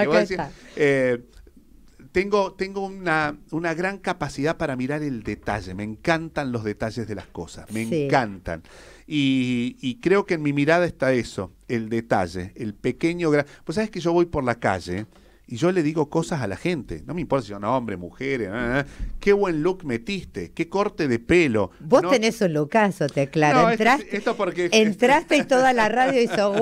Eh, tengo, tengo una, una, gran capacidad para mirar el detalle, me encantan los detalles de las cosas, me encantan. Y, y, creo que en mi mirada está eso, el detalle, el pequeño... Pues sabes que yo voy por la calle y yo le digo cosas a la gente. No me importa si son hombres, mujeres. Ah, ah, ah. Qué buen look metiste, qué corte de pelo. Vos tenés un lookazo, te aclaro. entraste, porque... entraste y toda la radio hizo, wow, (laughs)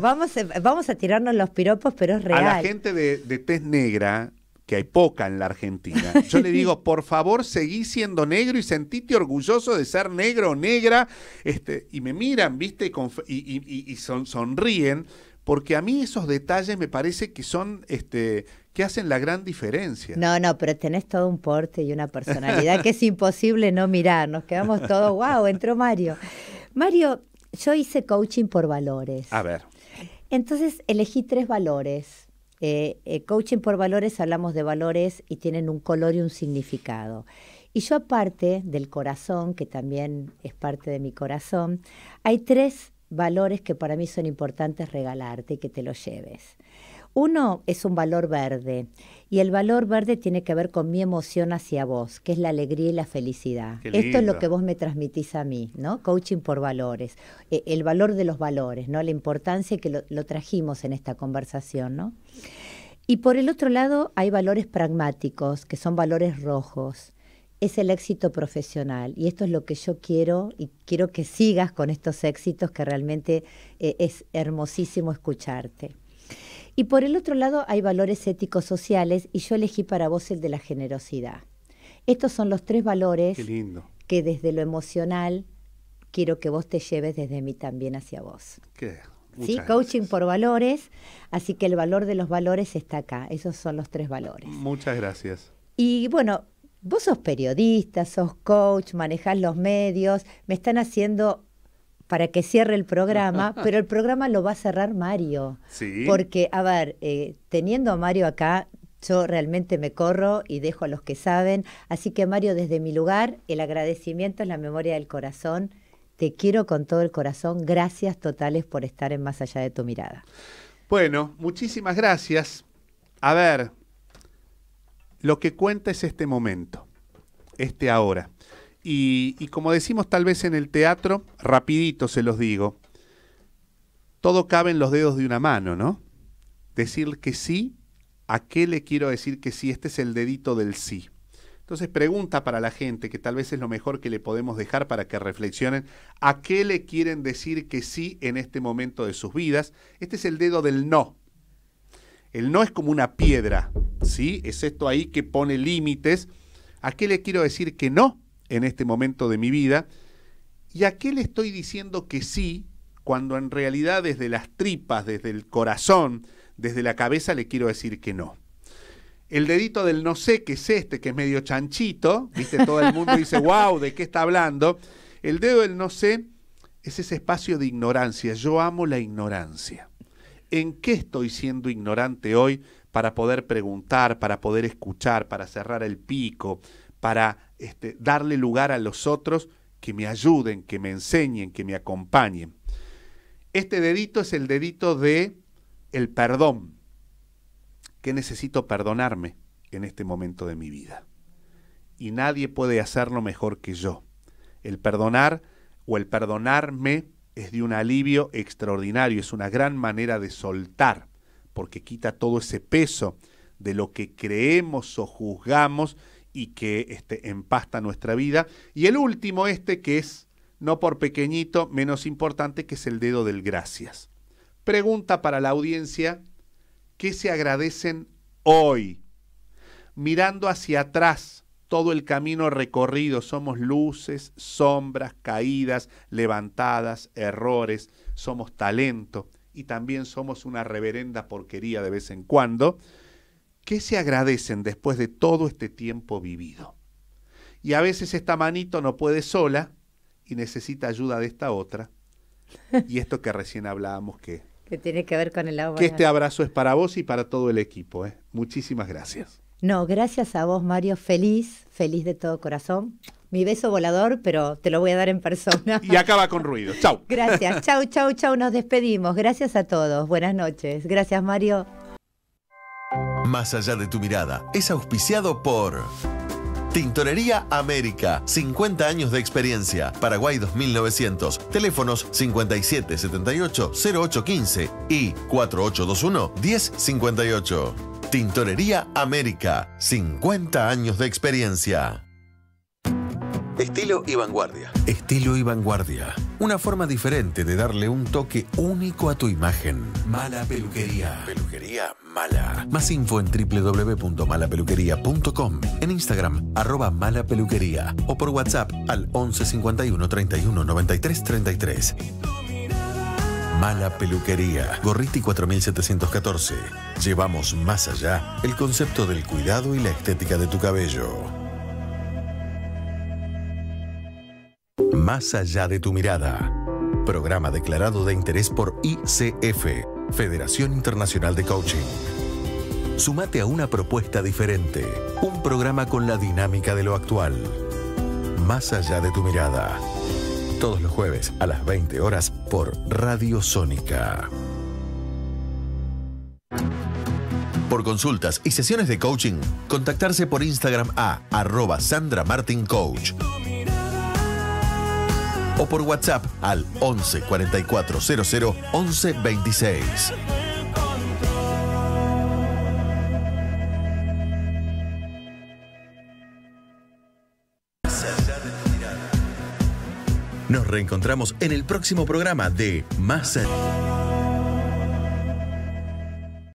vamos, vamos a tirarnos los piropos, pero es real. A la gente de, de negra, que hay poca en la Argentina. Yo le digo, por favor, seguí siendo negro y sentíte orgulloso de ser negro o negra. Este, y me miran, ¿viste? y, sonríen porque a mí esos detalles me parece que son, este, que hacen la gran diferencia. No, no, pero tenés todo un porte y una personalidad que es imposible no mirar, nos quedamos todos, wow, entró Mario. Mario, yo hice coaching por valores. A ver. Entonces elegí tres valores. Eh, eh, coaching por valores, hablamos de valores y tienen un color y un significado. Y yo aparte del corazón, que también es parte de mi corazón, hay tres valores que para mí son importantes regalarte y que te los lleves. Uno es un valor verde y el valor verde tiene que ver con mi emoción hacia vos, que es la alegría y la felicidad. Esto es lo que vos me transmitís a mí, ¿no? Coaching por valores, e, el valor de los valores, ¿no? La importancia que lo, lo trajimos en esta conversación, ¿no? Y por el otro lado hay valores pragmáticos, que son valores rojos es el éxito profesional. Y esto es lo que yo quiero y quiero que sigas con estos éxitos que realmente eh, es hermosísimo escucharte. Y por el otro lado hay valores éticos sociales y yo elegí para vos el de la generosidad. Estos son los tres valores que desde lo emocional quiero que vos te lleves desde mí también hacia vos. ¿Sí? Coaching por valores, así que el valor de los valores está acá. Esos son los tres valores. Muchas gracias. Y bueno, vos sos periodista, sos coach, manejás los medios, me están haciendo para que cierre el programa, (laughs) pero el programa lo va a cerrar Mario. Sí. Porque, a ver, eh, teniendo a Mario acá, yo realmente me corro y dejo a los que saben. Así que, Mario, desde mi lugar, el agradecimiento es la memoria del corazón. Te quiero con todo el corazón. Gracias totales por estar en Más Allá de tu Mirada. Bueno, muchísimas gracias. A ver, lo que cuenta es este momento, este ahora. Y, como decimos tal vez en el teatro, rapidito se los digo, todo cabe en los dedos de una mano, ¿no? Decir que sí, ¿a qué le quiero decir que sí? Este es el dedito del sí. Entonces pregunta para la gente, que tal vez es lo mejor que le podemos dejar para que reflexionen, ¿a qué le quieren decir que sí en este momento de sus vidas? Este es el dedo del no. El no es como una piedra, ¿sí? Es esto ahí que pone límites. ¿A qué le quiero decir que no en este momento de mi vida? ¿Y a qué le estoy diciendo que sí cuando en realidad desde las tripas, desde el corazón, desde la cabeza le quiero decir que no? El dedito del no sé, que es este, que es medio chanchito, ¿viste? Todo el mundo dice, wow, (laughs) ¿de qué está hablando? El dedo del no sé es ese espacio de ignorancia. Yo amo la ignorancia. ¿en qué estoy siendo ignorante hoy para poder preguntar, para poder escuchar, para cerrar el pico, para este, darle lugar a los otros que me ayuden, que me enseñen, que me acompañen? Este dedito es el dedito de el perdón. ¿Qué necesito perdonarme en este momento de mi vida. Y nadie puede hacerlo mejor que yo. El perdonar o el perdonarme es de un alivio extraordinario, es una gran manera de soltar, porque quita todo ese peso de lo que creemos o juzgamos y que este, empasta nuestra vida. Y el último, este que es, no por pequeñito, menos importante, que es el dedo del gracias. Pregunta para la audiencia, ¿qué se agradecen hoy? Mirando hacia atrás, todo el camino recorrido. Somos luces, sombras, caídas, levantadas, errores, somos talento y también somos una reverenda porquería de vez en cuando. ¿Qué se agradecen después de todo este tiempo vivido? Y a veces esta manito no puede sola y necesita ayuda de esta otra. Y esto que recién hablábamos que... que tiene que ver con el agua. Que este abrazo es para vos y para todo el equipo. ¿eh? Muchísimas gracias. No, gracias a vos, Mario. Feliz, feliz de todo corazón. Mi beso volador, pero te lo voy a dar en persona. Y acaba con ruido. Chau. (laughs) Gracias. Chau, chau, chau. Nos despedimos. Gracias a todos. Buenas noches. Gracias, Mario. Más allá de tu mirada, es auspiciado por Tintorería América, 50 años de experiencia, Paraguay 2900, teléfonos 5778-0815 y 4821-1058. Tintorería América, 50 años de experiencia. Estilo y vanguardia. Estilo y vanguardia. Una forma diferente de darle un toque único a tu imagen. Mala peluquería. Peluquería mala. Más info en www.malapeluquería.com. En Instagram, arroba malapeluquería. O por WhatsApp al 11 51 31 93 33. Mala Peluquería, Gorriti 4714. Llevamos más allá el concepto del cuidado y la estética de tu cabello. Más allá de tu mirada. Programa declarado de interés por ICF, Federación Internacional de Coaching. Sumate a una propuesta diferente, un programa con la dinámica de lo actual. Más allá de tu mirada todos los jueves a las 20 horas por Radio Sónica. Por consultas y sesiones de coaching, contactarse por Instagram a arroba Sandra Martin Coach o por WhatsApp al 11 44 00 11 26. Nos reencontramos en el próximo programa de Más